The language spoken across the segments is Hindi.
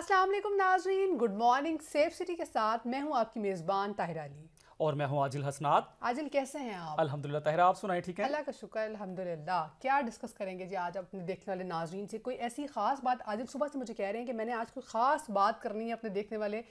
असलम नाजरीन गुड मॉर्निंग सेफ सिटी के साथ मैं हूं आपकी मेज़बान ताहिर अली और मैं हूँ आजिल हसनात आजिल कैसे हैं आप अल्हम्दुलिल्लाह तहरा आप सुनाए ठीक है अल्लाह का शुक्र अल्हम्दुलिल्लाह क्या डिस्कस करेंगे जी आज अपने देखने वाले नाजरीन से कोई ऐसी खास बात आजिल सुबह से मुझे कह रहे हैं कि मैंने आज कोई खास बात करनी है अपने देखने वाले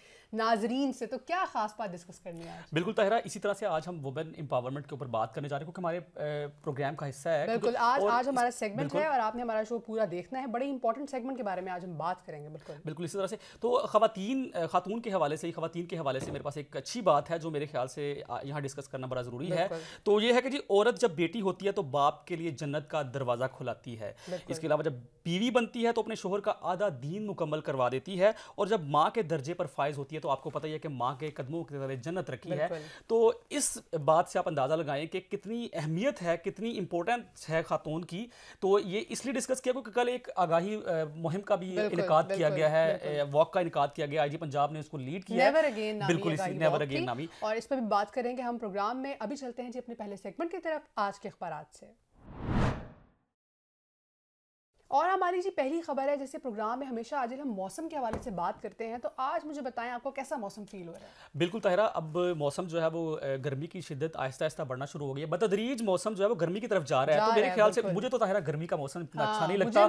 नाजरीन से तो क्या खास बात डिस्कस करनी है बिल्कुल तहरा इसी तरह से आज हम वुमेन एम्पावरमेंट के ऊपर बात करने जा रहे हैं क्योंकि हमारे प्रोग्राम का हिस्सा है बिल्कुल आज आज हमारा सेगमेंट है और आपने हमारा शो पूरा देखना है बड़े इंपॉर्टेंट सेगमेंट के बारे में आज हम बात करेंगे बिल्कुल बिल्कुल इसी तरह से तो खातन खातून के हवाले से खातन के हवाले से मेरे पास एक अच्छी बात है जो मेरे ख्याल से से यहाँ डिस्कस करना बड़ा ज़रूरी है तो ये है कि जी औरत जब बेटी होती है तो बाप के लिए जन्नत का दरवाज़ा खुलाती है इसके अलावा जब बीवी बनती है तो अपने शोहर का आधा दीन मुकम्मल करवा देती है और जब माँ के दर्जे पर फाइज होती है तो आपको पता ही है कि माँ के कदमों के तरह जन्नत रखी है तो इस बात से आप अंदाज़ा लगाएं कि कितनी अहमियत है कितनी इंपॉर्टेंस है खातून की तो ये इसलिए डिस्कस किया क्योंकि कल एक आगाही मुहिम का भी इनका किया गया है वॉक का इनका किया गया आई पंजाब ने उसको लीड किया बिल्कुल नेवर अगेन नामी और इस पर बात करेंगे हम प्रोग्राम में अभी चलते हैं जी अपने पहले सेगमेंट की तरफ आज के अखबार से और हमारी जी पहली खबर है जैसे प्रोग्राम में हमेशा आज हम मौसम के हवाले से बात करते हैं तो आज मुझे बताएं आपको कैसा मौसम फील हो रहा है बिल्कुल तहरा अब मौसम जो है वो गर्मी की शिद्दत आहिस्ता आहिस्ता बढ़ना शुरू हो गया बतदरीज मौसम जो है वो गर्मी की तरफ जा रहा है तो मेरे ख्याल से मुझे तो तहरा गर्मी का मौसम इतना अच्छा हाँ, नहीं लगता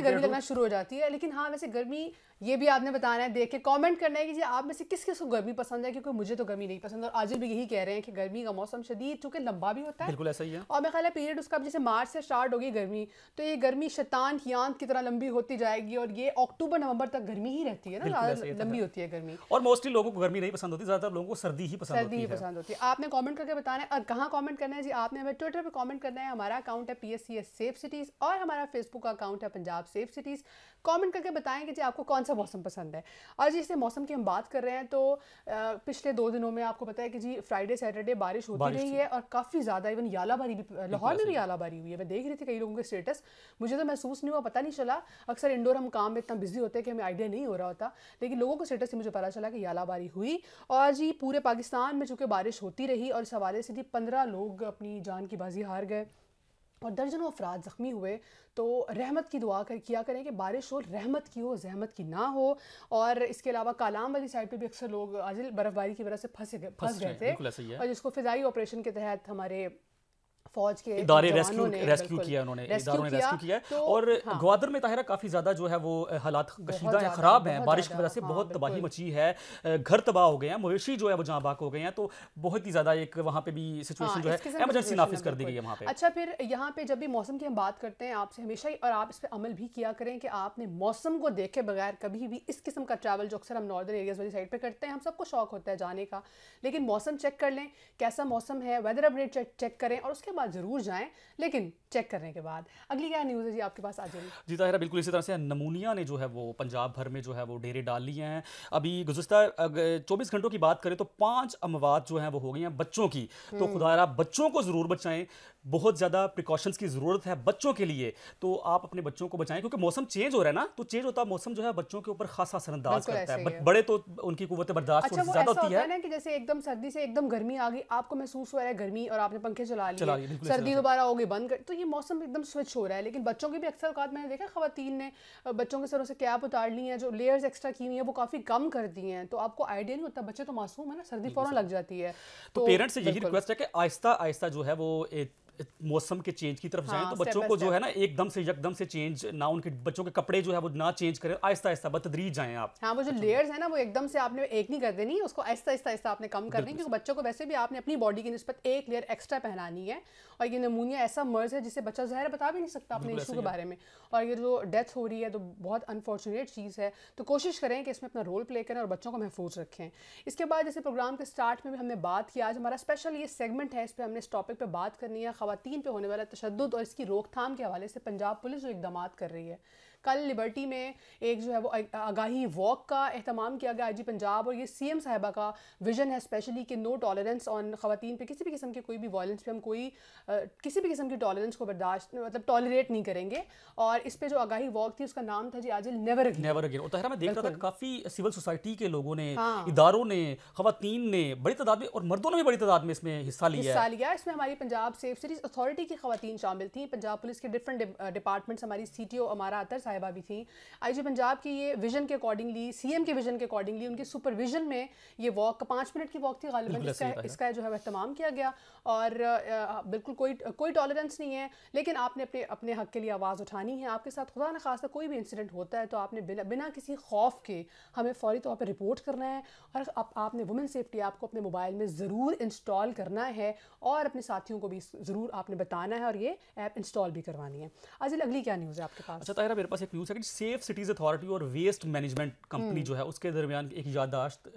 गर्मी लगना शुरू हो जाती है लेकिन हाँ वैसे गर्मी ये भी आपने बताना है देख के कॉमेंट करना है कि आप में से किस किस को गर्मी पसंद है क्योंकि मुझे तो गर्मी नहीं पसंद और आज भी यही कह रहे हैं कि गर्मी का मौसम शदीद चूंकि लंबा भी होता है बिल्कुल ऐसा ही है और मेरा ख्याल पीरियड उसका जैसे मार्च से स्टार्ट होगी गर्मी तो ये गर्मी शतान आंट यांत की तरह लंबी होती जाएगी और ये अक्टूबर नवंबर तक गर्मी ही रहती है ना ज़्यादा तो लंबी होती है गर्मी और मोस्टली लोगों को गर्मी नहीं पसंद होती ज़्यादातर लोगों को सर्दी ही पसंद सर्दी ही पसंद होती है आपने कॉमेंट करके बताना है और कहाँ कॉमेंट करना है जी आपने हमें ट्विटर पर कॉमेंट करना है हमारा अकाउंट है पी सेफ सिटीज़ और हमारा फेसबुक अकाउंट है पंजाब सेफ सिटीज़ कॉमेंट करके बताएं कि जी आपको कौन सा मौसम पसंद है और जी इसे मौसम की हम बात कर रहे हैं तो पिछले दो दिनों में आपको पता है कि जी फ्राइडे सैटरडे बारिश होती रही है और काफ़ी ज़्यादा इवन यालाबारी भी लाहौर में भी यालाबारी हुई है मैं देख रही थी कई लोगों के स्टेटस मुझे तो महसूस पोस्ट नहीं हुआ पता नहीं चला अक्सर इंडोर हम काम में इतना बिजी होते हैं कि हमें आइडिया नहीं हो रहा होता लेकिन लोगों को स्टेटस से मुझे पता चला कि यालाबारी हुई और जी पूरे पाकिस्तान में चूँकि बारिश होती रही और इस हवाले से जी पंद्रह लोग अपनी जान की बाजी हार गए और दर्जनों अफराद ज़ख्मी हुए तो रहमत की दुआ कर किया करें कि बारिश हो रहमत की हो जहमत की ना हो और इसके अलावा कालाम वाली साइड पे भी अक्सर लोग आज बर्फ़बारी की वजह से फंसे फंस गए थे और जिसको फ़िज़ाई ऑपरेशन के तहत हमारे फौज के इदारे रेस्क्यू रेस्क्यू किया उन्होंने तो इदारों ने रेस्क्यू किया और हाँ। ग्वादर में ताहिरा काफ़ी ज़्यादा जो है वो हालात कशीदा है ख़राब हैं बारिश की वजह से हाँ, बहुत तबाही मची है घर तबाह हो गए हैं मवेशी जो है वो जहाँ बाक हो गए हैं तो बहुत ही ज़्यादा एक वहाँ पे भी सिचुएशन हाँ, जो है एमरजेंसी नाफिज कर दी गई है वहाँ पे अच्छा फिर यहाँ पे जब भी मौसम की हम बात करते हैं आपसे हमेशा ही और आप इस पर अमल भी किया करें कि आपने मौसम को देखे बगैर कभी भी इस किस्म का ट्रैवल जो अक्सर हम नॉर्दर्न एरियाज वाली साइड पर करते हैं हम सबको शौक होता है जाने का लेकिन मौसम चेक कर लें कैसा मौसम है वेदर अपडेट चेक करें और उसके बार जरूर जाएं लेकिन चेक करने के बाद अगली क्या न्यूज़ है जी आपके पास आ जाए जी ताहिरा बिल्कुल इसी तरह से नमूनिया ने जो है वो पंजाब भर में जो है वो डेरे डाल लिए हैं अभी गुजशत चौबीस घंटों की बात करें तो पाँच अमवात जो है वो हो गई हैं बच्चों की तो हम्म। खुदारा बच्चों को ज़रूर बचाएं बहुत ज़्यादा प्रिकॉशंस की ज़रूरत है बच्चों के लिए तो आप अपने बच्चों को बचाएं क्योंकि मौसम चेंज हो रहा है ना तो चेंज होता है मौसम जो है बच्चों के ऊपर खासा असरअंदाज करता है बड़े तो उनकी कुत बर्दाश्त अच्छा, ज़्यादा होती है ना कि जैसे एकदम सर्दी से एकदम गर्मी आ गई आपको महसूस हो रहा है गर्मी और आपने पंखे चला लिए सर्दी दोबारा होगी बंद कर तो ये मौसम एकदम स्विच हो रहा है लेकिन बच्चों की भी अक्सर अवकात मैंने देखा खातन ने बच्चों के सरों से कैप उतार ली है जो लेयर्स एक्स्ट्रा की हुई है वो काफ़ी कम कर दी हैं तो आपको आइडिया नहीं होता बच्चे तो मासूम है ना सर्दी फ़ौरन लग जाती है तो पेरेंट्स तो से यही रिक्वेस्ट है कि आहिस्ता आहिस्ता जो है वो मौसम के चेंज की तरफ हाँ, तो बच्चों को जो है ना एकदम से एकदम से चेंज ना उनके बच्चों के कपड़े जो है वो ना चेंज करें आहिस्ता आहिस्ता बतदरीज जाएं आप हाँ वो जो लेयर्स है ना वो एकदम से आपने एक नहीं कर देनी उसको आहिस्ता आहिस्ता आहिस्ता आपने कम करनी क्योंकि बच्चों को वैसे भी आपने अपनी बॉडी की नस्बत एक लेयर एक्स्ट्रा पहनानी है और ये नमूनिया ऐसा मर्ज है जिसे बच्चा जहर बता भी नहीं सकता अपने इशू के बारे में और ये जो डेथ हो रही है तो बहुत अनफॉर्चुनेट चीज़ है तो कोशिश करें कि इसमें अपना रोल प्ले करें और बच्चों को महफूज रखें इसके बाद जैसे प्रोग्राम के स्टार्ट में भी हमने बात की आज हमारा स्पेशल ये सेगमेंट है इस पर हमने इस टॉपिक पर बात करनी है खातन पर होने वाला तशद और इसकी रोकथाम के हवाले से पंजाब पुलिस जो इकदाम कर रही है कल लिबर्टी में एक जो है वो आगाही वॉक का अहतमाम किया गया आई पंजाब और ये सी एम साहिबा का विजन है स्पेशली कि नो टॉलरेंस ऑन खातन पर किसी भी किस्म के कोई भी वॉयेंस पर हम कोई किसी भी किस्म की टॉलरेंस को बर्दाश्त मतलब टॉलरेट नहीं करेंगे और इस पर जो आगाही वॉक थी उसका नाम था जी आज नेवर अगेन नेवर अगेन और तहरा मैं देख रहा था काफ़ी सिविल सोसाइटी के लोगों ने हाँ। इदारों ने खातन ने बड़ी तादाद में और मर्दों ने भी बड़ी तादाद में इसमें हिस्सा लिया हिस्सा लिया इसमें हमारी पंजाब सेफ सिटीज़ अथॉरिटी की खातन शामिल थी पंजाब पुलिस के डिफरेंट डिपार्टमेंट्स हमारी सी टी ओ अमारा अतर साहब साहिबा भी थी आई पंजाब की ये विजन के अकॉर्डिंगली सीएम के विजन के अकॉर्डिंगली उनके सुपरविजन में ये वॉक पाँच मिनट की वॉक थी गालिबा इसका इसका जो है वह तमाम किया गया और बिल्कुल कोई कोई टॉलरेंस नहीं है लेकिन आपने अपने अपने हक के लिए आवाज़ उठानी है आपके साथ खुदा न खासा कोई भी इंसिडेंट होता है तो आपने बिना बिना किसी खौफ के हमें फौरी तौर पर रिपोर्ट करना है और आप, आपने वुमेन सेफ्टी आपको अपने मोबाइल में ज़रूर इंस्टॉल करना है और अपने साथियों को भी ज़रूर आपने बताना है और ये ऐप इंस्टॉल भी करवानी है आज अगली क्या न्यूज़ है आपके पास अच्छा ताहिरा मेरे पास पास एक व्यू सेकंड सेफ सिटीज़ अथॉरिटी और वेस्ट मैनेजमेंट कंपनी जो है उसके दरमियान एक याददाश्त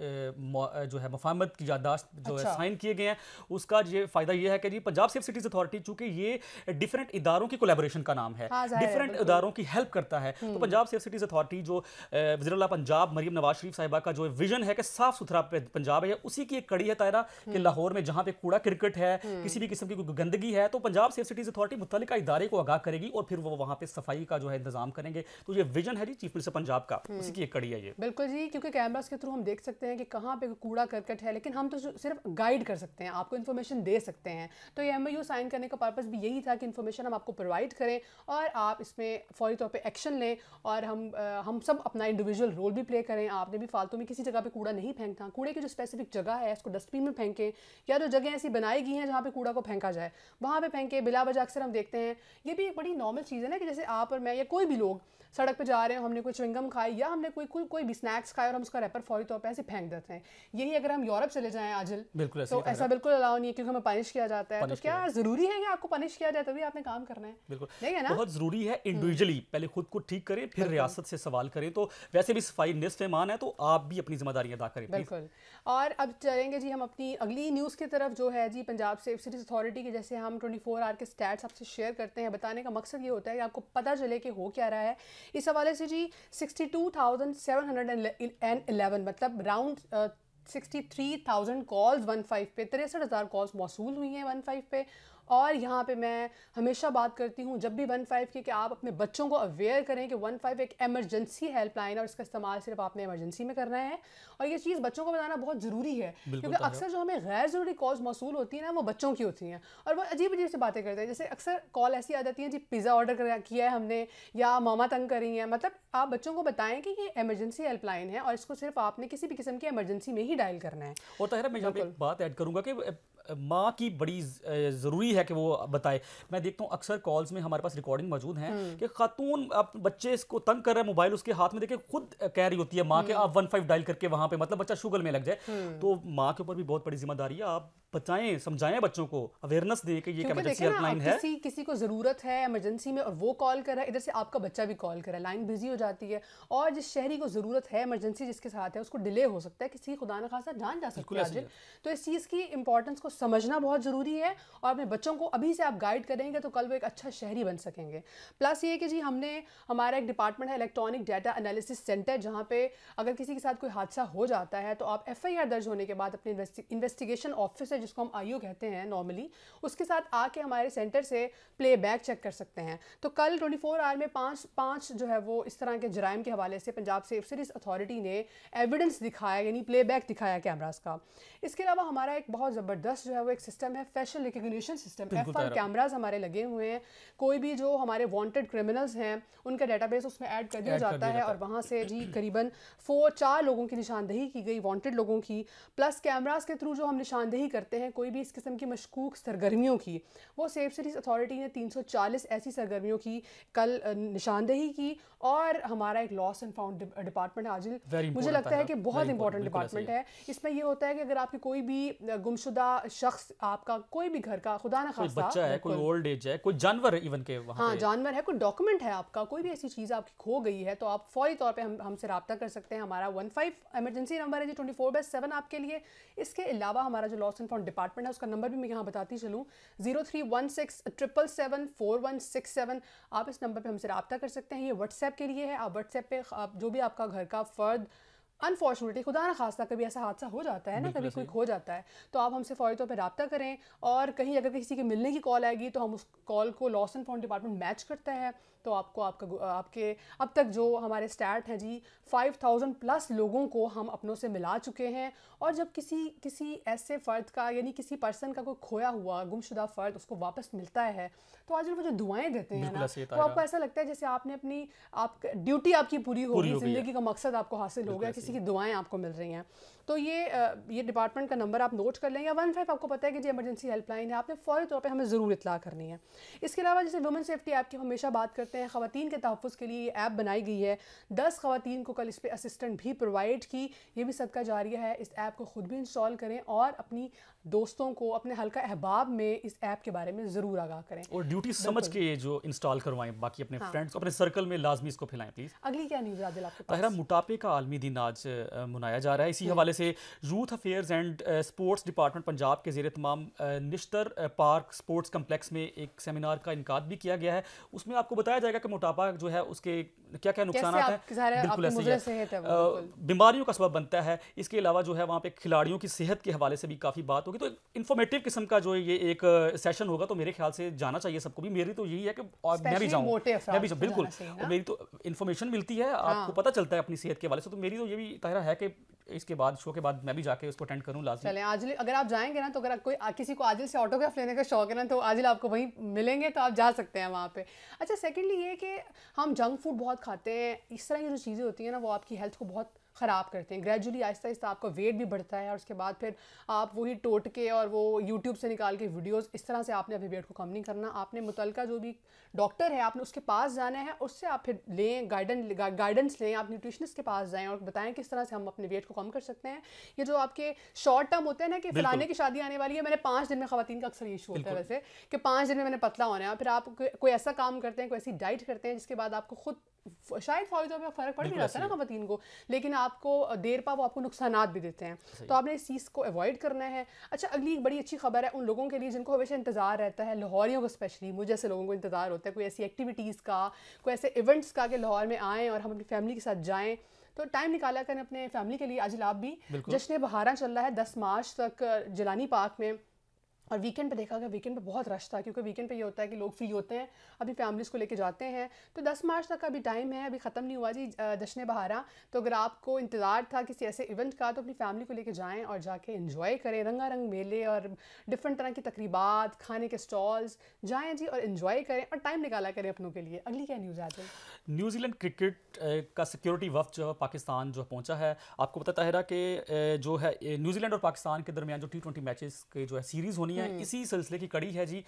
जो है मफामत की याददाश्त जो अच्छा। है साइन किए गए हैं उसका ये फ़ायदा यह है कि जी पंजाब सेफ सिटीज़ अथॉरिटी चूंकि ये डिफरेंट इदारों की कोलेबोरेशन का नाम है डिफरेंट हाँ इदारों की हेल्प करता है तो हम्म। पंजाब सेफ सिटीज़ अथॉरिटी जो वजरला पंजाब मरीम नवाज शरीफ साहिबा का जो विजन है कि साफ सुथरा पंजाब है उसी की एक कड़ी है तायरा कि हम्म। लाहौर में जहाँ पे कूड़ा क्रिकेट है हम्म। किसी भी किस्म की गंदगी है तो पंजाब सेफ सिटीज़ अथॉरिटी मुतल इदारे को आगाह करेगी और फिर वो वहाँ पर सफाई का जो है इंतजाम करेंगे करेंगे तो ये विजन है जी चीफ मिनिस्टर पंजाब का हम्म। उसी की एक कड़ी है ये बिल्कुल जी क्योंकि कैमराज के थ्रू हम देख सकते हैं कि कहाँ पे कूड़ा करकट है लेकिन हम तो सिर्फ गाइड कर सकते हैं आपको इन्फॉर्मेशन दे सकते हैं तो ये एम साइन करने का पर्पज़ भी यही था कि इन्फॉर्मेशन हम आपको प्रोवाइड करें और आप इसमें फौरी तौर पर एक्शन लें और हम हम सब अपना इंडिविजुअल रोल भी प्ले करें आपने भी फालतू में किसी जगह पर कूड़ा नहीं फेंकना कूड़े की जो स्पेसिफिक जगह है उसको डस्टबिन में फेंकें या जो जगह ऐसी बनाई गई हैं जहाँ पर कूड़ा को फेंका जाए वहाँ पर फेंके बिला वजह अक्सर हम देखते हैं ये भी एक बड़ी नॉर्मल चीज़ है ना कि जैसे आप और मैं या कोई भी लोग सड़क पे जा रहे हैं हमने कोई चुविंगम खाई या हमने कोई कोई कोई भी स्नैक्स खाए और हम उसका रैपर फौरी तौर पर ऐसे फेंक देते हैं यही अगर हम यूरोप चले जाएं आजल बिल्कुल तो ऐसा बिल्कुल अलाउ नहीं है क्योंकि हमें पनिश किया जाता है तो क्या जरूरी है कि आपको पनिश किया जाए तभी आपने काम करना है बिल्कुल नहीं है ना बहुत जरूरी है इंडिविजुअली हम्म। पहले खुद को ठीक करें फिर रियासत से सवाल करें तो वैसे भी सफाई निसफ मान है तो आप भी अपनी जिम्मेदारी अदा करें बिल्कुल और अब चलेंगे जी हम अपनी अगली न्यूज़ की तरफ जो है जी पंजाब सेफ सिटीज़ अथॉरिटी के जैसे हम 24 आवर के स्टैट्स आपसे शेयर करते हैं बताने का मकसद ये होता है कि आपको पता चले कि हो क्या रहा है इस हवाले से जी sixty two thousand seven hundred and eleven मतलब round sixty three thousand calls one five पे तिरसठ हज़ार कॉल्स मौसू हुई हैं वन फाइव पे और यहाँ पे मैं हमेशा बात करती हूँ जब भी वन फाइव की कि आप अपने बच्चों को अवेयर करें कि वन फाइव एक एमरजेंसी हेल्पलाइन और इसका इस्तेमाल सिर्फ आपने एमरजेंसी में करना है और ये चीज़ बच्चों को बताना बहुत ज़रूरी है क्योंकि तो अक्सर जो हमें गैर ज़रूरी कॉल्स मौसू होती है ना वो बच्चों की होती हैं और वो अजीब अजीब से बातें करते हैं जैसे अक्सर कॉल ऐसी आ जाती है जी पिज़्ज़ा ऑर्डर किया है हमने या मामा तंग करी हैं मतलब आप बच्चों को बताएं कि ये एमरजेंसी हेल्पलाइन है और इसको सिर्फ आपने किसी भी किस्म की एमरजेंसी में ही डायल करना है और तहरा मैं यहाँ पे बात ऐड करूँगा कि माँ की बड़ी ज़रूरी है कि वो बताए मैं देखता हूँ अक्सर कॉल्स में हमारे पास रिकॉर्डिंग मौजूद है हम्म। कि खातून आप बच्चे इसको तंग कर रहे हैं मोबाइल उसके हाथ में देखे खुद कह रही होती है माँ के हम्म। आप वन फाइव डायल करके वहाँ पे मतलब बच्चा शुगर में लग जाए हम्म। तो माँ के ऊपर भी बहुत बड़ी जिम्मेदारी है आप बताएं समझाएं बच्चों को अवेयरनेस दें कि ये इमरजेंसी हेल्पलाइन है किसी किसी को ज़रूरत है इमरजेंसी में और वो कॉल कर रहा है इधर से आपका बच्चा भी कॉल कर रहा है लाइन बिजी हो जाती है और जिस शहरी को ज़रूरत है इमरजेंसी जिसके साथ है उसको डिले हो सकता है किसी खुदा न खासा जान जा सकता है तो इस चीज़ की इंपॉर्टेंस को समझना बहुत ज़रूरी है और अपने बच्चों को अभी से आप गाइड करेंगे तो कल वो एक अच्छा शहरी बन सकेंगे प्लस ये कि जी हमने हमारा एक डिपार्टमेंट है इलेक्ट्रॉनिक डाटा एनालिसिस सेंटर जहाँ पे अगर किसी के साथ कोई हादसा हो जाता है तो आप एफ दर्ज होने के बाद अपने इन्वेस्टिगेशन ऑफिसर जिसको हम आई कहते हैं नॉर्मली उसके साथ आके हमारे सेंटर से प्ले चेक कर सकते हैं तो कल ट्वेंटी आवर में पाँच पाँच जो है वो इस तरह के जराइम के हवाले से पंजाब सेफ सर्विस अथॉरिटी ने एविडेंस दिखाया यानी प्ले दिखाया कैमराज का इसके अलावा हमारा एक बहुत ज़बरदस्त पास जो है वो एक सिस्टम है facial recognition system F R cameras हमारे लगे हुए हैं कोई भी जो हमारे वांटेड क्रिमिनल्स हैं उनका डेटाबेस उसमें ऐड कर दिया जाता है और वहाँ से जी करीबन फोर चार लोगों की निशानदेही की गई वॉन्टेड लोगों की प्लस कैमराज के थ्रू जो हम निशानदेही करते हैं कोई भी इस किस्म की मशकूक सरगर्मियों की वो सेफ सिटीज़ अथॉरिटी ने तीन ऐसी सरगर्मियों की कल निशानदेही की और हमारा एक लॉस एंड फाउंड डिपार्टमेंट हाजिर मुझे लगता है कि बहुत इंपॉर्टेंट डिपार्टमेंट है इसमें यह होता है कि अगर आपकी कोई भी गुमशुदा शख्स आपका कोई भी घर का खुदा ना खासा बच्चा है कोई ओल्ड एज है कोई जानवर है इवन के वहाँ हाँ जानवर है कोई डॉक्यूमेंट है आपका कोई भी ऐसी चीज़ आपकी खो गई है तो आप फौरी तौर पर हम हमसे रबा कर सकते हैं हमारा वन फाइव एमरजेंसी नंबर है जी ट्वेंटी फोर बाई सेवन आपके लिए इसके अलावा हमारा जो लॉस एंड फाउंड डिपार्टमेंट है उसका नंबर भी मैं यहाँ बताती चलूँ zero three one six triple seven four one six seven आप इस नंबर पर हमसे रबा कर सकते हैं ये व्हाट्सएप के लिए है आप व्हाट्सएप पर आप जो भी आपका घर का फर्द अनफॉर्चुनेटली खुदा ना खासा कभी ऐसा हादसा हो जाता है ना कभी कोई खो जाता है तो आप हमसे फौरी तौर पर रबता करें और कहीं अगर किसी के मिलने की कॉल आएगी तो हम उस कॉल को lost and found department match करता है तो आपको आपका आपके अब तक जो हमारे स्टैट हैं जी 5000 प्लस लोगों को हम अपनों से मिला चुके हैं और जब किसी किसी ऐसे फ़र्द का यानी किसी पर्सन का कोई खोया हुआ गुमशुदा फ़र्द उसको वापस मिलता है तो आज वो जो दुआएं देते हैं ना तो आपको ऐसा लगता है जैसे आपने अपनी आप ड्यूटी आपकी पूरी हो गई ज़िंदगी का मकसद आपको हासिल हो गया किसी की दुआएँ आपको मिल रही हैं तो ये ये डिपार्टमेंट का नंबर आप नोट कर लें या वन फाइव आपको पता है कि जी एमरजेंसी हेल्पलाइन है आपने फौरी तौर पर हमें ज़रूर इतला करनी है इसके अलावा जैसे वुमेन सेफ्टी ऐप की हमेशा बात करते हैं खातन के तहफ़ के लिए ऐप बनाई गई है दस खातन को कल इस पर असिस्टेंट भी प्रोवाइड की ये भी सदका जारी है इस ऐप को ख़ुद भी इंस्टॉल करें और अपनी दोस्तों को अपने हल्का अहबाब में इस ऐप के बारे में ज़रूर आगाह करें और ड्यूटी समझ के जो इंस्टॉल करवाएं बाकी अपने हाँ। फ्रेंड्स को अपने सर्कल में लाजमी इसको फैलाएं प्लीज़ अगली क्या न्यूज़ आदिल आपके मोटापे का आलमी दिन आज मनाया जा रहा है इसी हम्म। हवाले से youth affairs and sports department Punjab के जेर तमाम निश्तर पार्क स्पोर्ट्स कम्प्लेक्स में एक सेमिनार का इनका भी किया गया है उसमें आपको बताया जाएगा कि मोटापा जो है उसके क्या क्या नुकसान है बिल्कुल बीमारियों का सबब बनता है इसके अलावा जो है वहाँ पे खिलाड़ियों की सेहत के हवाले से भी काफ़ी बात क्योंकि तो इन्फॉर्मेटिव किस्म का जो ये एक सेशन होगा तो मेरे ख्याल से जाना चाहिए सबको भी मेरी तो यही है कि और मैं भी जाऊँ मैं भी जाऊँ बिल्कुल और मेरी तो इन्फॉर्मेशन मिलती है आपको हाँ। पता चलता है अपनी सेहत के वाले से तो मेरी तो ये भी तहरा है कि इसके बाद शो के बाद मैं भी जाके उसको अटेंड करूँ लास्ट चले आज अगर आप जाएंगे ना तो अगर कोई किसी को आजिल से ऑटोग्राफ लेने का शौक है ना तो आजिल आपको वहीं मिलेंगे तो आप जा सकते हैं वहाँ पे अच्छा सेकेंडली ये कि हम जंक फूड बहुत खाते हैं इस तरह की जो चीज़ें होती हैं ना वो आपकी हेल्थ को बहुत ख़राब करते हैं ग्रेजुअली आहिस्ता आहिस्ता आपका वेट भी बढ़ता है और उसके बाद फिर आप वही टोटके और वो यूट्यूब से निकाल के वीडियोस इस तरह से आपने अपने वेट को कम नहीं करना आपने मुतलका जो भी डॉक्टर है आपने उसके पास जाना है उससे आप फिर लें गाइडन गाइडेंस लें आप न्यूट्रिशनिस्ट के पास जाएँ और बताएँ किस तरह से हम अपने वेट को कम कर सकते हैं ये जो आपके शॉर्ट टर्म होते हैं ना कि फलाने की शादी आने वाली है मैंने पाँच दिन में खातन का अक्सर इशू होता है वैसे कि पाँच दिन में मैंने पतला होना है फिर आप कोई ऐसा काम करते हैं कोई ऐसी डाइट करते हैं जिसके बाद आपको खुद शायद फौरी तौर पर फ़र्क पड़ भी जाता है ना खातन को लेकिन आपको देर पा वो आपको नुकसान भी देते हैं तो आपने इस चीज़ को अवॉइड करना है अच्छा अगली एक बड़ी अच्छी खबर है उन लोगों के लिए जिनको हमेशा इंतज़ार रहता है लाहौरियों का स्पेशली मुझे ऐसे लोगों को इंतज़ार होता है कोई ऐसी एक्टिविटीज़ का कोई ऐसे इवेंट्स का कि लाहौर में आएँ और हम अपनी फैमिली के साथ जाएँ तो टाइम निकाला करें अपने फैमिली के लिए आज आप भी जश्न बहारा चल रहा है दस मार्च तक जलानी पार्क में और वीकेंड पे देखा गया वीकेंड पे बहुत रश था क्योंकि वीकेंड पे ये होता है कि लोग फ्री होते हैं अभी फैमिलीज़ को लेके जाते हैं तो 10 मार्च तक अभी टाइम है अभी ख़त्म नहीं हुआ जी जश्न बहारा तो अगर आपको इंतज़ार था किसी ऐसे इवेंट का तो अपनी फैमिली को लेके जाएँ और जाके इन्जॉय करें रंगा रंग मेले और डिफरेंट तरह की तकरीबा खाने के स्टॉल्स जाएँ जी और इन्जॉय करें और टाइम निकाला करें अपनों के लिए अगली क्या न्यूज़ आ जाए न्यूजीलैंड क्रिकेट का सिक्योरिटी वफ जो है पाकिस्तान जो पहुंचा है आपको पता तहरा कि जो है न्यूजीलैंड और पाकिस्तान के दरमियान जो टी ट्वेंटी मैचेस के जो है सीरीज़ होनी है गतिविधियां हम्म। इसी सिलसिले की कड़ी है जी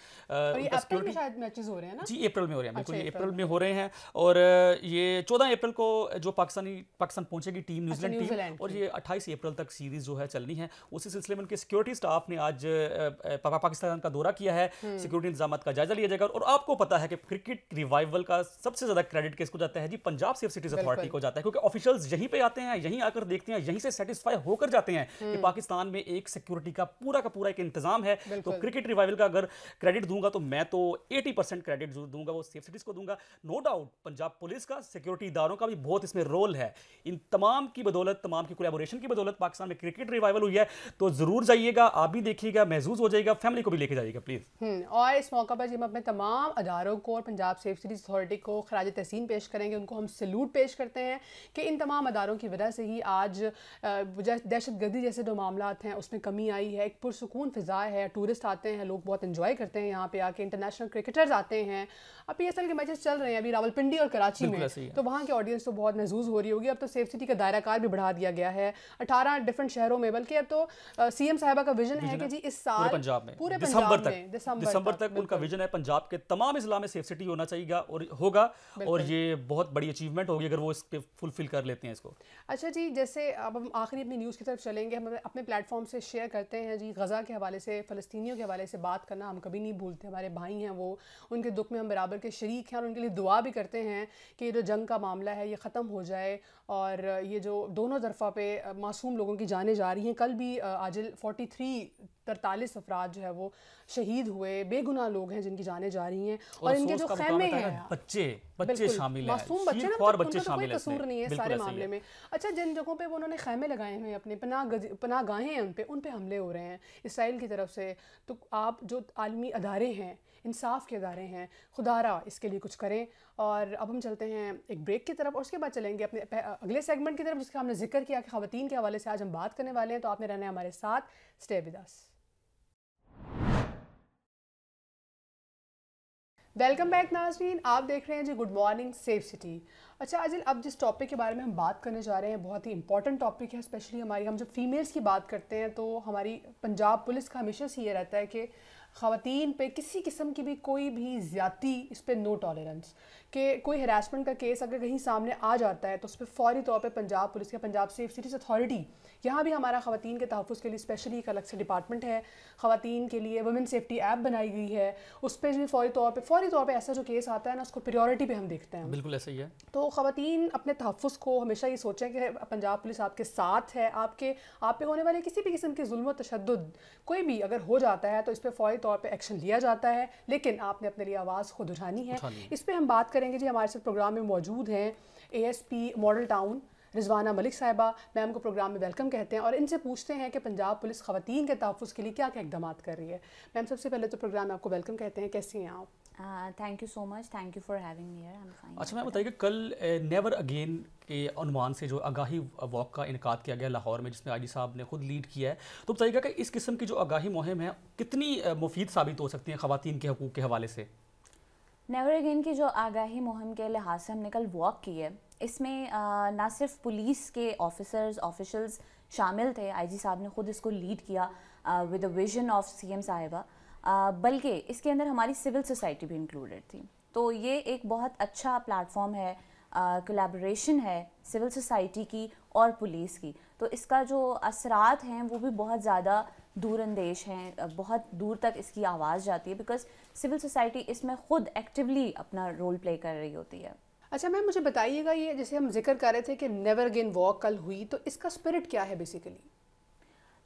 सिक्योरिटी शायद मैचेस हो रहे हैं ना जी अप्रैल में हो रहे हैं बिल्कुल अच्छा, अप्रैल में हो रहे हैं और ये चौदह अप्रैल को जो पाकिस्तानी पाकिस्तान पहुंचेगी टीम अच्छा, न्यूजीलैंड टीम और ये अट्ठाईस अप्रैल तक सीरीज जो है चलनी है उसी सिलसिले में उनके सिक्योरिटी स्टाफ ने आज पाकिस्तान का दौरा किया है सिक्योरिटी हम्म। इंतजाम का जायजा लिया जाएगा और आपको पता है कि क्रिकेट रिवाइवल का सबसे ज्यादा क्रेडिट किसको जाता है जी पंजाब सेफ सिटीज अथॉरिटी को जाता है क्योंकि ऑफिशियल यहीं पर आते हैं यहीं आकर देखते हैं यहीं से सेटिस्फाई होकर जाते हैं कि हम्म। पाकिस्तान में एक सिक्योरिटी का पूरा का पूरा एक इंतजाम है तो क्रिकेट रिवाइवल का अगर क्रेडिट दूंगा तो मैं तो 80 परसेंट क्रेडिट जरूर दूंगा वो सेफ सिटीज़ को दूंगा नो डाउट पंजाब पुलिस का सिक्योरिटी इदारों का भी बहुत इसमें रोल है इन तमाम की बदौलत तमाम की कोलेबोरेशन की बदौलत पाकिस्तान में क्रिकेट रिवाइवल हुई है तो ज़रूर जाइएगा आप भी देखिएगा महजूज हो जाएगा फैमिली को भी लेके जाइएगा प्लीज़ हम्म, और इस मौका पर जी हम अपने तमाम अदारों को और पंजाब सेफ सिटीज़ अथॉरिटी को खराज तहसीन पेश करेंगे उनको हम सल्यूट पेश करते हैं कि इन तमाम अदारों की वजह से ही आज दहशत गर्दी जैसे जो मामला हैं उसमें कमी आई है एक पुरसकून फ़िज़ा है टूरिस्ट टूरिस्ट आते हैं लोग बहुत इन्जॉय करते हैं यहाँ पे आके इंटरनेशनल क्रिकेटर्स आते हैं अब पी के मैचेस चल रहे हैं अभी रावलपिंडी और कराची में तो वहाँ के ऑडियंस तो बहुत महजूज हो रही होगी अब तो सेफ सिटी का दायरा भी बढ़ा दिया गया है अठारह डिफरेंट शहरों में बल्कि अब तो सीएम साहबा का विजन है कि जी इस साल पंजाब में पूरे दिसंबर तक दिसंबर तक उनका विजन है पंजाब के तमाम इजला में सेफ सिटी होना चाहिए और होगा और ये बहुत बड़ी अचीवमेंट होगी अगर वो इस पर फुलफिल कर लेते हैं इसको अच्छा जी जैसे अब हम आखिरी अपनी न्यूज़ की तरफ चलेंगे हम अपने प्लेटफॉर्म से शेयर करते हैं जी गज़ा के हवाले से फलस्ती फ़लस्तियों के हवाले से बात करना हम कभी नहीं भूलते हमारे भाई हैं वो उनके दुख में हम बराबर के शरीक हैं और उनके लिए दुआ भी करते हैं कि ये जो जंग का मामला है ये ख़त्म हो जाए और ये जो दोनों तरफा पे मासूम लोगों की जाने जा रही हैं कल भी आजिल 43 तरतालीस अफराद जो है वो शहीद हुए बेगुनाह लोग हैं जिनकी जाने जा रही हैं और, और इनके जो खेमे हैं बच्चे बच्चे शामिल हैं मासूम बच्चे ना और मतलब बच्चे शामिल कोई कसूर नहीं है सारे मामले में अच्छा जिन जगहों पर उन्होंने खेमे लगाए हुए अपने पना पनागाहें गाहें हैं उन पर उन पर हमले हो रहे हैं इसराइल की तरफ से तो आप जो आलमी अदारे हैं इंसाफ के अदारे हैं खुदारा इसके लिए कुछ करें और अब हम चलते हैं एक ब्रेक की तरफ और उसके बाद चलेंगे अपने अगले सेगमेंट की तरफ जिसका हमने जिक्र किया कि खातन के हवाले से आज हम बात करने वाले हैं तो आपने रहना है हमारे साथ स्टे विदास वेलकम बैक नाजरीन आप देख रहे हैं जी गुड मॉर्निंग सेफ सिटी अच्छा आजिल अब जिस टॉपिक के बारे में हम बात करने जा रहे हैं बहुत ही इंपॉर्टेंट टॉपिक है स्पेशली हमारी हम जब फीमेल्स की बात करते हैं तो हमारी पंजाब पुलिस का हमेशा से ये रहता है कि ख़वान पे किसी किस्म की भी कोई भी ज़्यादा इस पर नो टॉलरेंस कि कोई हरासमेंट का केस अगर कहीं सामने आ जाता है तो उस पर फौरी तौर पर पंजाब पुलिस या पंजाब सेफ सिटीज़ अथॉरिटी यहाँ भी हमारा खातन के तहफ़ के लिए स्पेशली एक अलग से डिपार्टमेंट है खातन के लिए वुमेन सेफ्टी ऐप बनाई गई है उस पर भी फौरी तौर पर फौरी तौर पर ऐसा जो केस आता है ना उसको प्रियोरिटी पर हम देखते हैं बिल्कुल ऐसा ही है तो खातन अपने तहफ़ को हमेशा ये सोचें कि पंजाब पुलिस आपके साथ है आपके आप पे होने वाले किसी भी किस्म के जुल्म तशद कोई भी अगर हो जाता है तो इस पर फौरी तौर पर एक्शन लिया जाता है लेकिन आपने अपने लिए आवाज़ खुद उठानी है इस पर हम बात करें करेंगे जी हमारे साथ प्रोग्राम में मौजूद हैं ASP Model Town Rizwana Malik साहिबा मैम को प्रोग्राम में वेलकम कहते हैं और इनसे पूछते हैं कि पंजाब पुलिस खवतिन के तहफ़ के लिए क्या क्या इकदाम कर रही है मैम सबसे पहले तो प्रोग्राम में आपको वेलकम कहते हैं कैसी हैं आप thank you so much thank you for having me अच्छा मैम बताइए कल नेवर अगेन के अनुमान से जो आगाही वॉक का इनका किया गया लाहौर में जिसमें आई साहब ने खुद लीड किया है तो बताइएगा कि इस किस्म की जो आगाही मुहिम है कितनी मुफीद साबित हो सकती है ख़वान के हकूक़ के हवाले से नेवर अगेन की जो आगाही मुहिम के लिहाज से हमने कल वॉक की है इसमें ना सिर्फ पुलिस के ऑफिसर्स ऑफिशल्स शामिल थे आईजी साहब ने ख़ुद इसको लीड किया विद विजन ऑफ सीएम साहिबा बल्कि इसके अंदर हमारी सिविल सोसाइटी भी इंक्लूडेड थी तो ये एक बहुत अच्छा प्लेटफॉर्म है कोलेब्रेशन है सिविल सोसाइटी की और पुलिस की तो इसका जो असरात हैं वो भी बहुत ज़्यादा दूरंदेश हैं बहुत दूर तक इसकी आवाज़ जाती है बिकॉज सिविल सोसाइटी इसमें ख़ुद एक्टिवली अपना रोल प्ले कर रही होती है अच्छा मैम मुझे बताइएगा ये जैसे हम जिक्र कर रहे थे कि नेवर अगेन वॉक कल हुई तो इसका स्पिरिट क्या है बेसिकली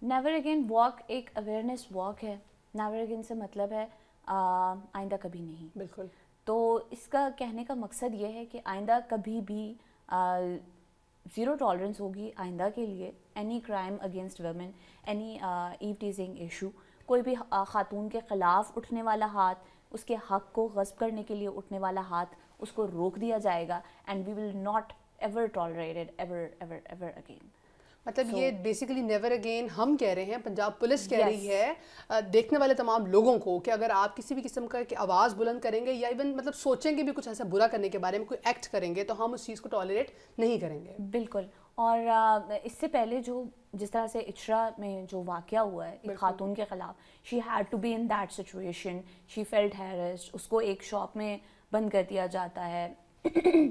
नेवर अगेन वॉक एक अवेयरनेस वॉक है नेवर अगेन से मतलब है आइंदा कभी नहीं बिल्कुल तो इसका कहने का मकसद ये है कि आइंदा कभी भी ज़ीरो टॉलरेंस होगी आइंदा के लिए any crime against women any eve teasing issue कोई भी uh, ख़ातून के ख़िलाफ़ उठने वाला हाथ उसके हक़ को गस्ब करने के लिए उठने वाला हाथ उसको रोक दिया जाएगा and we will not ever tolerated ever ever ever again मतलब so, ये बेसिकली नेवर अगेन हम कह रहे हैं पंजाब पुलिस कह yes. रही है uh, देखने वाले तमाम लोगों को कि अगर आप किसी भी किस्म का कि आवाज़ बुलंद करेंगे या इवन मतलब सोचेंगे भी कुछ ऐसा बुरा करने के बारे में कोई एक्ट करेंगे तो हम उस चीज़ को टॉलरेट नहीं करेंगे बिल्कुल और इससे पहले जो जिस तरह से इचरा में जो वाक़ हुआ है एक खातून के ख़िलाफ़ she had to be in that situation she felt harassed उसको एक शॉप में बंद कर दिया जाता है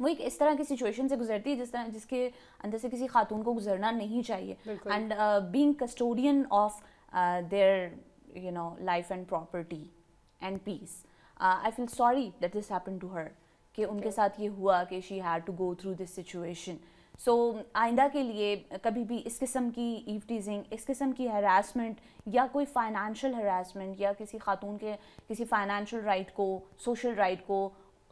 वो एक इस तरह की सिचुएशन से गुजरती है जिस तरह जिसके अंदर से किसी खातून को गुजरना नहीं चाहिए and being custodian of their you know life and property and peace I feel sorry that this happen to her कि उनके साथ ये हुआ कि she had to go through this situation so so, आइंदा के लिए कभी भी इस किस्म की ईव टीजिंग इस किस्म की हरासमेंट या कोई फाइनेंशियल हरासमेंट या किसी खातून के किसी फाइनेंशियल राइट को सोशल राइट को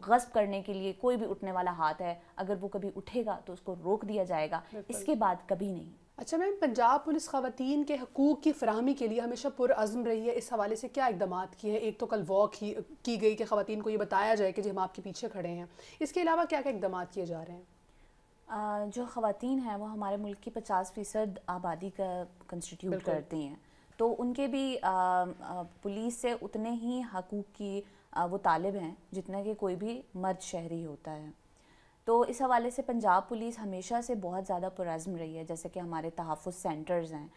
गस्ब करने के लिए कोई भी उठने वाला हाथ है अगर वो कभी उठेगा तो उसको रोक दिया जाएगा इसके बाद कभी नहीं अच्छा मैम पंजाब पुलिस खातन के हकूक़ की फरहमी के लिए हमेशा पुरज़म रही है इस हवाले से क्या इकदाम किए हैं एक तो कल वॉक ही की गई कि खातन को ये बताया जाए कि जी हम आपके पीछे खड़े हैं इसके अलावा क्या क्या इकदाम किए जा रहे हैं जो ख़वान हैं वो हमारे मुल्क की पचास फ़ीसद आबादी का कंस्टिट्यूट करती हैं तो उनके भी पुलिस से उतने ही हकूक़ की वो तालब हैं जितना कि कोई भी मर्द शहरी होता है तो इस हवाले से पंजाब पुलिस हमेशा से बहुत ज़्यादा पुरज़म रही है जैसे कि हमारे तहफ़ सेंटर्स हैं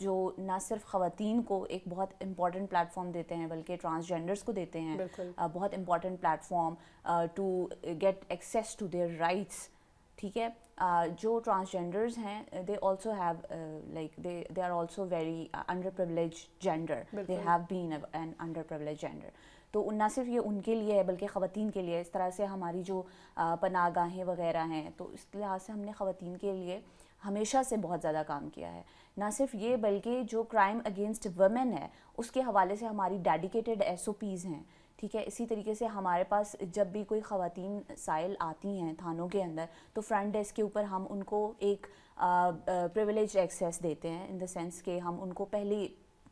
जो ना सिर्फ ख़वान को एक बहुत इम्पॉर्टेंट प्लेटफॉर्म देते हैं बल्कि ट्रांसजेंडर्स को देते हैं बहुत important platform to get access to their rights ठीक है जो ट्रांसजेंडर्स हैं they also have like they they are also very under privilege gender they have been an under privilege gender तो ना सिर्फ ये उनके लिए है बल्कि ख़वान के लिए इस तरह से हमारी जो पनागाहें वगैरह हैं तो इस लिहाज से हमने ख़वान के लिए हमेशा से बहुत ज़्यादा काम किया है ना सिर्फ ये बल्कि जो क्राइम अगेंस्ट वमेन है उसके हवाले से हमारी डेडिकेटेड एस हैं ठीक है इसी तरीके से हमारे पास जब भी कोई ख़वान साइल आती हैं थानों के अंदर तो फ्रंट डेस्क के ऊपर हम उनको एक प्रिविलेज एक्सेस देते हैं इन देंस कि हम उनको पहले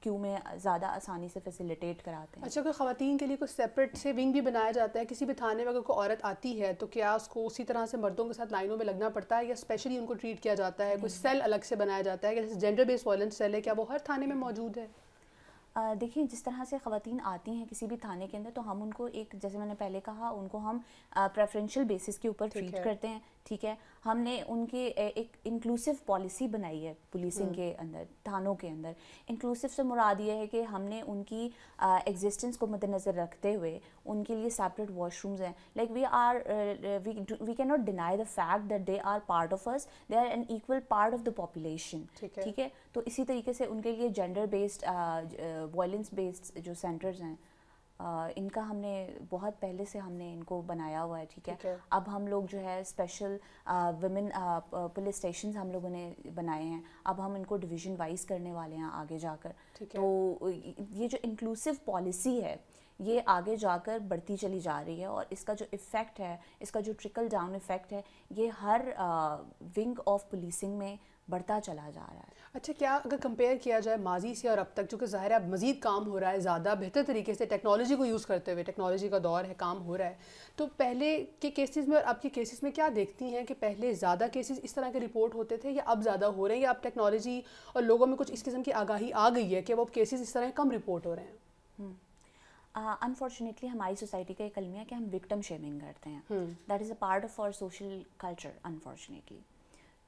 क्यों में ज़्यादा आसानी से फैसिलिटेट कराते हैं अच्छा अगर ख़वान के लिए कुछ सेपरेट से विंग भी बनाया जाता है किसी भी थाने में अगर कोई औरत आती है तो क्या उसको उसी तरह से मर्दों के साथ लाइनों में लगना पड़ता है या स्पेशली उनको ट्रीट किया जाता है कुछ सेल अलग से बनाया जाता है जैसे जेंडर बेस्ड वॉलेंस सेल है क्या वो हर थाने में मौजूद है देखिए जिस तरह से ख़वान आती हैं किसी भी थाने के अंदर तो हम उनको एक जैसे मैंने पहले कहा उनको हम प्रेफरेंशियल बेसिस के ऊपर ट्रीट करते हैं ठीक है हमने उनके एक इंक्लूसिव पॉलिसी बनाई है पुलिसिंग हम्म। के अंदर थानों के अंदर इंक्लूसिव से मुराद ये है कि हमने उनकी एग्जिस्टेंस को मद्देनज़र रखते हुए उनके लिए सेपरेट वॉशरूम्स हैं like we are we we can not deny the fact that they are part of us they are an equal part of the population ठीक है तो इसी तरीके से उनके लिए जेंडर बेस्ड वॉयलेंस बेस्ड जो सेंटर्स हैं आ, इनका हमने बहुत पहले से हमने इनको बनाया हुआ है ठीक है अब हम लोग जो है स्पेशल वुमेन पुलिस स्टेशन हम लोगों ने बनाए हैं अब हम इनको डिवीजन वाइज करने वाले हैं आगे जाकर तो ये जो इंक्लूसिव पॉलिसी है ये आगे जाकर बढ़ती चली जा रही है और इसका जो इफ़ेक्ट है इसका जो ट्रिकल डाउन इफ़ेक्ट है ये हर विंग ऑफ पुलिसिंग में बढ़ता चला जा रहा है अच्छा क्या अगर कंपेयर किया जाए माजी से और अब तक जो कि ज़ाहिर है अब मज़ीद काम हो रहा है ज़्यादा बेहतर तरीके से टेक्नोलॉजी को यूज़ करते हुए टेक्नोलॉजी का दौर है काम हो रहा है तो पहले के केसेस में और अब के केसेस में क्या देखती हैं कि पहले ज़्यादा केसेस इस तरह के रिपोर्ट होते थे या अब ज़्यादा हो रहे हैं या अब टेक्नोलॉजी और लोगों में कुछ इस किस्म की आगाही आ गई है कि अब केसेस इस तरह कम रिपोर्ट हो रहे हैं अनफॉर्चुनेटली हम्म। uh, हमारी सोसाइटी का एक अलमिया कि हम विक्टम शेमिंग करते हैं that is a part of our social culture unfortunately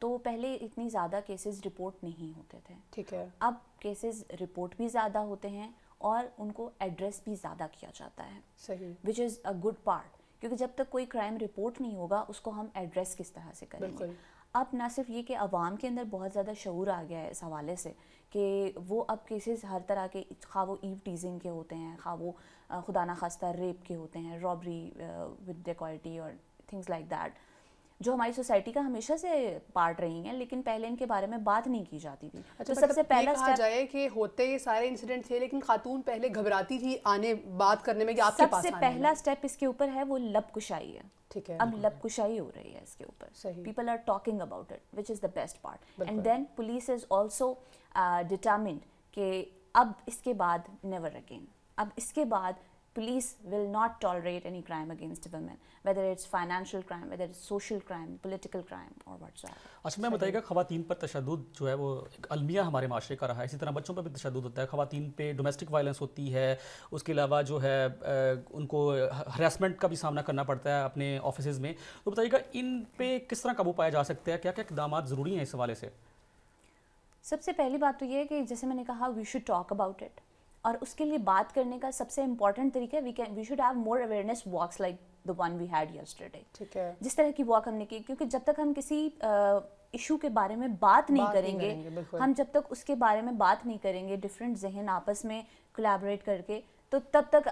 तो पहले इतनी ज़्यादा केसेस रिपोर्ट नहीं होते थे ठीक है अब केसेस रिपोर्ट भी ज़्यादा होते हैं और उनको एड्रेस भी ज़्यादा किया जाता है सही which is a good part क्योंकि जब तक कोई क्राइम रिपोर्ट नहीं होगा उसको हम एड्रेस किस तरह से करेंगे अब ना सिर्फ ये कि आवाम के अंदर बहुत ज़्यादा शूर आ गया है इस हवाले से कि वो अब केसेस हर तरह के खा वो ईव टीजिंग के होते हैं खा वो खुदा ना खास्ता रेप के होते हैं रॉबरी विद डिकॉयटी और थिंग्स लाइक दैट जो हमारी सोसाइटी का हमेशा से पार्ट रही हैं लेकिन पहले इनके बारे में बात नहीं की जाती थी अच्छा, तो मतलब सबसे पहला कहा जाए कि होते ये सारे इंसिडेंट थे लेकिन खातून पहले घबराती थी आने बात करने में कि आपके पास सबसे पहला स्टेप इसके ऊपर है वो लब कुशाई है ठीक है अब लब कुशाई हो रही है इसके ऊपर people are talking about it which is the best part and then police is also determined कि अब इसके बाद नेवर अगेन अब इसके बाद police will not tolerate any crime against women, whether it's financial crime, whether it's social crime, political crime or whatsoever. अच्छा मैं बताइएगा खातन पर तशद जो है वो एक अलमिया हमारे माशरे का रहा है इसी तरह बच्चों पर भी तशद होता है खातन पे डोमेस्टिक वायलेंस होती है उसके अलावा जो है उनको हरासमेंट का भी सामना करना पड़ता है अपने ऑफिस में तो बताइएगा इन पे किस तरह काबू पाया जा सकता है क्या क्या इकदाम ज़रूरी हैं इस हवाले से सबसे पहली बात तो ये है कि जैसे मैंने कहा we should talk about it और उसके लिए बात करने का सबसे इम्पोर्टेंट तरीका we can we should have more awareness walks like the one we had yesterday ठीक है जिस तरह की वॉक हमने की क्योंकि जब तक हम किसी इशू के बारे में बात नहीं बात करेंगे, नहीं करेंगे हम जब तक उसके बारे में बात नहीं करेंगे डिफरेंट जहन आपस में कोलेबरेट करके तो तब तक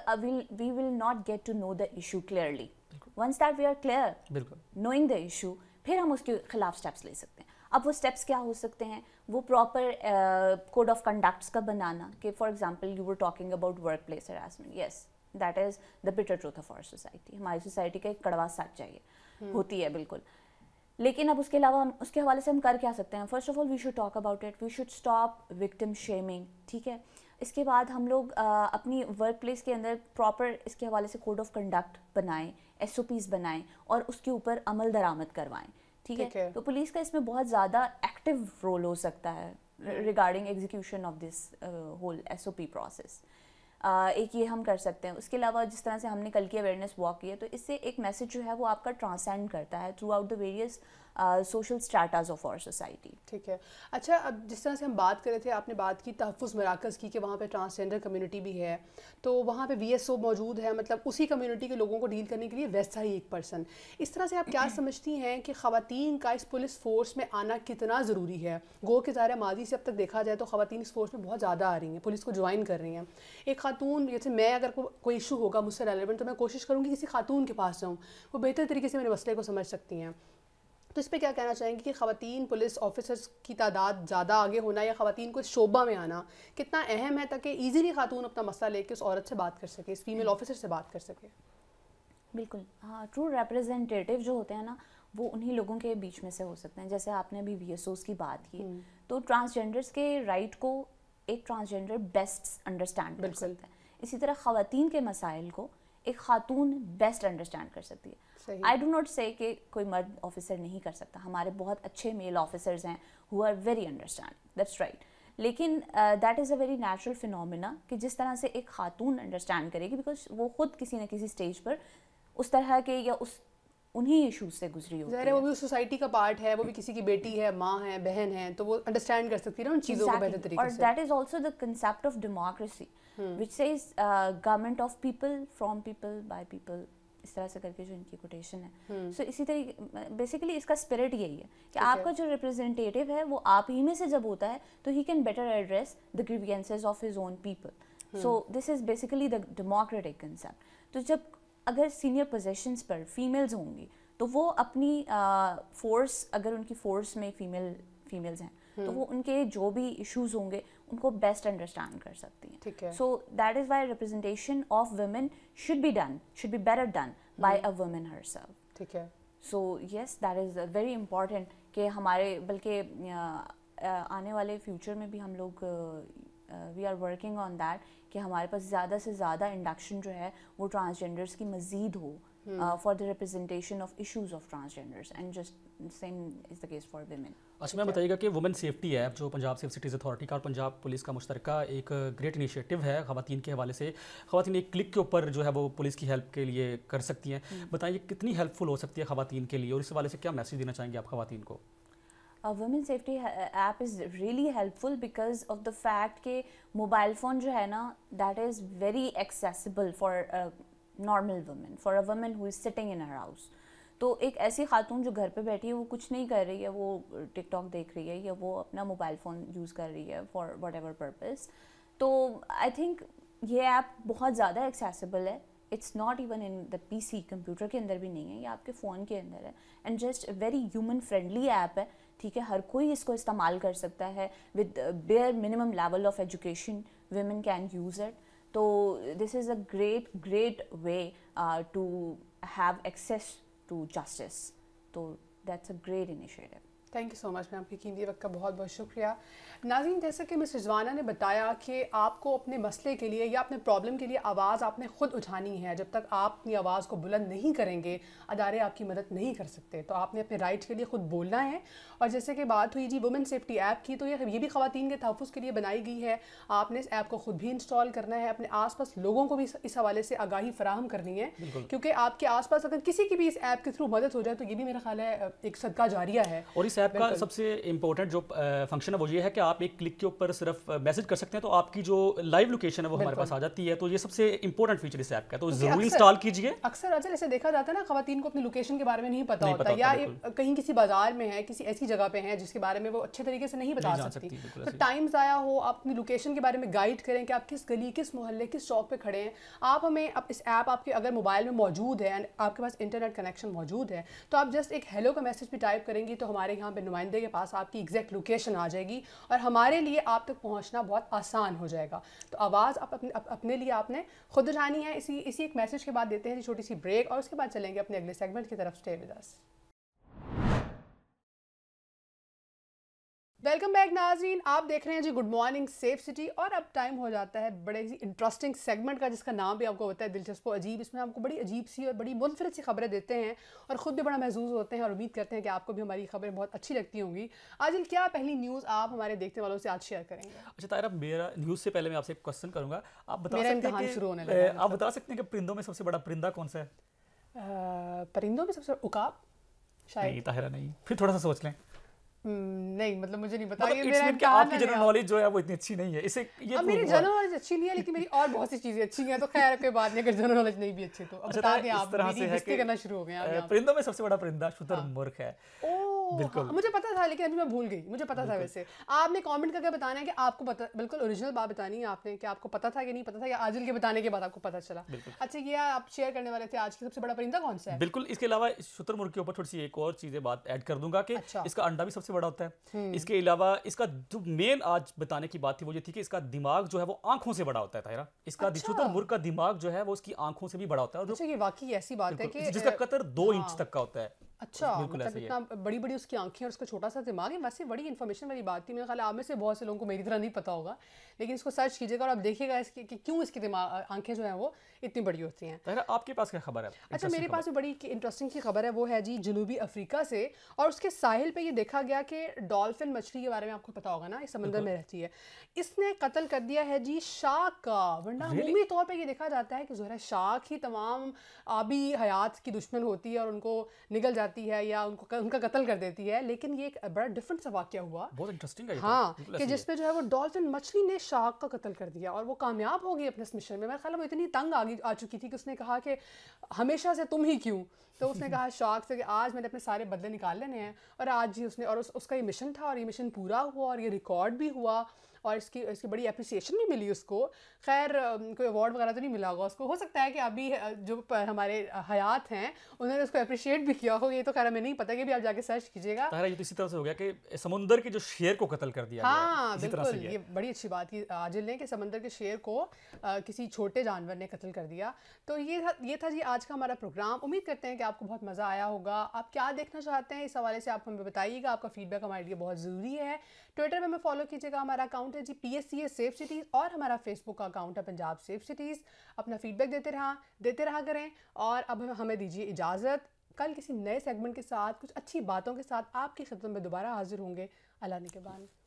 we will not get to know the issue clearly once that we are clear knowing the issue फिर हम उसके खिलाफ स्टेप्स ले सकते हैं अब वो स्टेप्स क्या हो सकते हैं वो प्रॉपर कोड ऑफ कंडक्ट्स का बनाना कि for example you were talking about work place harassment yes that is the bitter truth of our society हमारी सोसाइटी का एक कड़वा सच चाहिए hmm. होती है बिल्कुल लेकिन अब उसके अलावा हम उसके हवाले से हम कर क्या सकते हैं first of all we should talk about it we should stop victim shaming ठीक है इसके बाद हम लोग आ, uh, अपनी वर्क प्लेस के अंदर प्रॉपर इसके हवाले से कोड ऑफ कंडक्ट बनाएं एस बनाएं और उसके ऊपर अमल दरामद करवाएं ठीक है तो पुलिस का इसमें बहुत ज़्यादा एक्टिव रोल हो सकता है regarding execution of this whole S O P process एक ये हम कर सकते हैं उसके अलावा जिस तरह से हमने कल की अवेयरनेस वॉक की है तो इससे एक मैसेज जो है वो आपका ट्रांसेंड करता है throughout the various social stratas of our society ठीक है अच्छा अब जिस तरह से हम बात कर रहे थे आपने बात की तहफ़ मराकज़ की कि वहाँ पे ट्रांसजेंडर कम्युनिटी भी है तो वहाँ पे वीएसओ मौजूद है मतलब उसी कम्युनिटी के लोगों को डील करने के लिए वैसा ही एक पर्सन इस तरह से आप क्या समझती हैं कि ख़वान का इस पुलिस फोर्स में आना कितना ज़रूरी है गो के ज़ाहिर माजी से अब तक देखा जाए तो ख़वान इस फोर्स में बहुत ज़्यादा आ रही हैं पुलिस को ज्वाइन कर रही हैं एक खातून जैसे मैं अगर को, कोई इशू होगा मुझसे रेलिवेंट तो मैं कोशिश करूँगी किसी खातून के पास जाऊँ वो बेहतर तरीके से मेरे मसले को समझ सकती हैं तो इस पर क्या कहना चाहेंगे कि खातन पुलिस ऑफिसर्स की तादाद ज़्यादा आगे होना या खातन को इस शोबा में आना कितना अहम है ताकि ईजीली खातून अपना मसला लेके उस औरत से बात कर सके इस फीमेल ऑफिसर से बात कर सके बिल्कुल हाँ ट्रू रिप्रेजेंटेटिव जो होते हैं ना वो उन्हीं लोगों के बीच में से हो सकते हैं जैसे आपने अभी वी की बात की हम्म। तो ट्रांसजेंडर्स के राइट को एक ट्रांसजेंडर बेस्ट अंडरस्टैंड कर सकता है इसी तरह खातन के मसाइल को एक खातून बेस्ट अंडरस्टैंड कर सकती है आई डो नॉट से कोई मर्द ऑफिसर नहीं कर सकता हमारे बहुत अच्छे मेल ऑफिसर्स हैं who are very understand that's right लेकिन that is a very natural phenomena कि जिस तरह से एक खातून अंडरस्टैंड करेगी बिकॉज वो खुद किसी न किसी स्टेज पर उस तरह के या उस उन्हीं इशूज से गुजरी होती है वो भी सोसाइटी का पार्ट है वो भी किसी की बेटी है माँ है बहन है तो वो अंडरस्टैंड कर सकती है ना उन चीज़ों exactly. को बेहतर तरीके और that is also the concept of democracy hmm. which says government of people from people by people इस तरह से करके जो इनकी कोटेशन है सो hmm. so, इसी तरीके बेसिकली इसका स्पिरिट यही है कि okay. आपका जो रिप्रेजेंटेटिव है वो आप ही में से जब होता है तो he can better address the grievances of his own people so this is basically the democratic concept तो जब अगर सीनियर पोजेशंस पर फीमेल्स होंगी तो वो अपनी फोर्स uh, अगर उनकी फोर्स में फीमेल फीमेल्स हैं तो हम्म। वो उनके जो भी इश्यूज होंगे उनको बेस्ट अंडरस्टैंड कर सकती हैं ठीक है so that is why representation of women should be done should be better done by a women herself ठीक है so yes that is very important कि हमारे बल्कि आने वाले फ्यूचर में भी हम लोग we are working on that कि हमारे पास ज़्यादा से ज़्यादा इंडक्शन जो है वो ट्रांसजेंडर्स की मज़ीद हो for the representation of issues of transgenders and just same is the case for women अच्छा मैम बताइएगा कि वुमेन सेफ्टी ऐप जो पंजाब सेफ सिटीज़ अथॉरिटी का और पंजाब पुलिस का मुश्तरक एक ग्रेट इनिशिएटिव है खातन के हवाले से खातन एक क्लिक के ऊपर जो है वो पुलिस की हेल्प के लिए कर सकती हैं हम्म। बताइए कितनी हेल्पफुल हो सकती है खातन के लिए और इस हवाले से क्या मैसेज देना चाहेंगे आप खातन को women safety app is really helpful because of the fact कि मोबाइल फ़ोन जो है ना that is very accessible for normal women for a women who is sitting in her house तो एक ऐसी खातून जो घर पे बैठी है वो कुछ नहीं कर रही है वो टिकटॉक देख रही है या वो अपना मोबाइल फ़ोन यूज़ कर रही है फॉर वट एवर पर्पज़ तो आई थिंक ये ऐप बहुत ज़्यादा एक्सेसिबल है it's not even in the सी कंप्यूटर के अंदर भी नहीं है ये आपके फ़ोन के अंदर है and just very human friendly app है ठीक है हर कोई इसको इस्तेमाल कर सकता है with bare minimum level of education women can use it तो this is a great great way to have access to justice. So that's a great initiative. Thank you so much ma'am आपकी कीमती वक्त का बहुत बहुत शुक्रिया नाजीन जैसा कि मिस रिजवाना ने बताया कि आपको अपने मसले के लिए या अपने प्रॉब्लम के लिए आवाज़ आपने ख़ुद उठानी है जब तक आप अपनी आवाज़ को बुलंद नहीं करेंगे अदारे आपकी मदद नहीं कर सकते तो आपने अपने राइट के लिए ख़ुद बोलना है और जैसे कि बात हुई जी वुमेन सेफ्टी ऐप की तो ये ये भी खातन के तहफ़ के लिए बनाई गई है आपने इस ऐप को ख़ुद भी इंस्टॉल करना है अपने आस पास लोगों को भी इस हवाले से आगाही फराहम करनी है क्योंकि आपके आस पास अगर किसी की भी इस ऐप के थ्रू मदद हो जाए तो ये भी मेरा ख्याल है एक सदका जारिया है और इस ऐप का सबसे इम्पोर्टेंट जो फंक्शन है वो ये है कि आप एक क्लिक के ऊपर सिर्फ मैसेज कर सकते हैं तो आपकी जो लाइव लोकेशन है वो हमारे पास आ जाती है तो ये सबसे इंपॉर्टेंट फीचर इस ऐप का तो जरूर इंस्टॉल कीजिए अक्सर अजल ऐसे देखा जाता है ना खातन को अपनी लोकेशन के बारे में नहीं पता होता या कहीं किसी बाजार में है किसी ऐसी जगह पे है जिसके बारे में वो अच्छे तरीके से नहीं बता सकती तो टाइम आया हो आप अपनी लोकेशन के बारे में गाइड करें कि आप किस गली किस मोहल्ले किस चौक पे खड़े हैं आप हमें अब इस ऐप आपके अगर मोबाइल में मौजूद है एंड आपके पास इंटरनेट कनेक्शन मौजूद है तो आप जस्ट एक हेलो का मैसेज भी टाइप करेंगी तो हमारे यहाँ नुमाइंदे के पास आपकी एग्जैक्ट लोकेशन आ जाएगी और हमारे लिए आप तक पहुँचना बहुत आसान हो जाएगा तो आवाज़ आप अपने, अप, अपने लिए आपने खुद जानी है इसी इसी एक मैसेज के बाद देते हैं छोटी सी ब्रेक और उसके बाद चलेंगे अपने अगले सेगमेंट की तरफ stay with us welcome back नाजरीन आप देख रहे हैं जी गुड मॉर्निंग सेफ सिटी और अब टाइम हो जाता है बड़े ही इंटरेस्टिंग सेगमेंट का जिसका नाम भी आपको होता है दिलचस्प अजीब इसमें आपको बड़ी अजीब सी और बड़ी मुनफरद सी खबरें देते हैं और ख़ुद भी बड़ा महसूस होते हैं और उम्मीद करते हैं कि आपको भी हमारी खबरें बहुत अच्छी लगती होंगी आज क्या पहली न्यूज़ आप हमारे देखने वालों से आज शेयर करेंगे अच्छा तारा मेरा न्यूज़ से पहले मैं आपसे एक क्वेश्चन करूँगा आप बता सकते हैं शुरू होने लगा आप बता सकते हैं कि परिंदों में सबसे बड़ा परिंदा कौन सा है परिंदों में सबसे उकाब शायद नहीं ताहिरा नहीं फिर थोड़ा सा सोच लें हम्म, नहीं मतलब मुझे नहीं पता मतलब ये क्या आपकी जनरल नॉलेज जो है वो इतनी अच्छी नहीं है इसे ये अब मेरी जनरल नॉलेज अच्छी नहीं है लेकिन मेरी और बहुत सी चीजें अच्छी हैं तो खैर कोई बात नहीं अगर जनरल नॉलेज नहीं भी अच्छे तो अब अच्छा, बता दें आप तरह से करना शुरू हो गए परिंदों में सबसे बड़ा परिंदा शुतुरमुर्ग हाँ। है बिल्कुल मुझे पता था लेकिन अभी मैं भूल गई मुझे पता था वैसे आपने कमेंट करके बताना है कि आपको पता बिल्कुल ओरिजिनल बात बतानी है आपने कि आपको पता था कि नहीं पता था या आजिल के बताने के बाद आपको पता चला अच्छा ये आप शेयर करने वाले थे आज के सबसे बड़ा परिंदा कौन सा है बिल्कुल इसके अलावा मुर्ग के ऊपर थोड़ी सी एक और चीज़ें बात ऐड कर दूंगा कि अच्छा। इसका अंडा भी सबसे बड़ा होता है हम्म। इसके अलावा इसका जो मेन आज बताने की बात थी वो ये थी कि इसका दिमाग जो है वो आंखों से बड़ा होता है इसका इसका अच्छा। मुर्ग का दिमाग जो है वो उसकी आंखों से भी बड़ा होता है अच्छा, ये वाकई ऐसी बात है कि जिसका कतर दो हाँ। इंच तक का होता है अच्छा मतलब इतना बड़ी बड़ी उसकी आंखें और उसका छोटा सा दिमाग है वैसे बड़ी इन्फॉर्मेशन वाली बात थी मेरे ख्याल आप में से बहुत से लोगों को मेरी तरह नहीं पता होगा लेकिन इसको सर्च कीजिएगा और आप देखिएगा इसके कि क्यों इसके दिमाग आंखें जो हैं वो इतनी बड़ी होती हैं तो आपके पास क्या खबर है अच्छा मेरे पास भी बड़ी इंटरेस्टिंग की खबर है वो है जी जनूबी अफ्रीका से और उसके साहिल पे ये देखा गया कि डॉल्फिन मछली के बारे में आपको पता होगा ना इस समंदर में रहती है इसने कत्ल कर दिया है जी शाक का वरना अमूमी तौर पर यह देखा जाता है कि जो है शाक ही तमाम आबी हयात की दुश्मन होती है और उनको निगल जाती है या उनको उनका कत्ल कर देती है लेकिन ये एक बड़ा डिफरेंट सा वाक्य हुआ बहुत इंटरेस्टिंग है तो। हाँ कि जिसमें जो है वो डॉल्फिन मछली ने शाक का कत्ल कर दिया और वो कामयाब होगी अपने इस मिशन में मेरा ख्याल वो इतनी तंग आ गई आई आ चुकी थी कि उसने कहा कि हमेशा से तुम ही क्यों तो उसने कहा शौक से कि आज मैंने अपने सारे बदले निकाल लेने हैं और आज ही उसने और उस, उसका ये मिशन था और ये मिशन पूरा हुआ और ये रिकॉर्ड भी हुआ और इसकी इसकी बड़ी अप्रिसिएशन भी मिली उसको खैर कोई अवार्ड वगैरह तो नहीं मिला होगा उसको हो सकता है कि अभी जो हमारे हयात हैं उन्होंने उसको अप्रिशिएट भी किया हो ये तो खैर हमें नहीं पता कि भी आप जाके सर्च कीजिएगा ये तो इसी तरह से हो गया कि समुंदर के जो शेर को कत्ल कर दिया हाँ बिल्कुल ये बड़ी अच्छी बात की आजिल ने कि समंदर के शेर को किसी छोटे जानवर ने कत्ल कर दिया तो ये था ये था जी आज का हमारा प्रोग्राम उम्मीद करते हैं कि आपको बहुत मज़ा आया होगा आप क्या देखना चाहते हैं इस हवाले से आप हमें बताइएगा आपका फीडबैक हमारे लिए बहुत ज़रूरी है ट्विटर पर हमें फॉलो कीजिएगा हमारा अकाउंट है जी P S C S safe cities और हमारा फेसबुक का अकाउंट है पंजाब सेफ सिटीज़ अपना फीडबैक देते रहा देते रहा करें और अब हमें दीजिए इजाज़त कल किसी नए सेगमेंट के साथ कुछ अच्छी बातों के साथ आपकी खिदमत में दोबारा हाजिर होंगे अल्लाह ने के बाद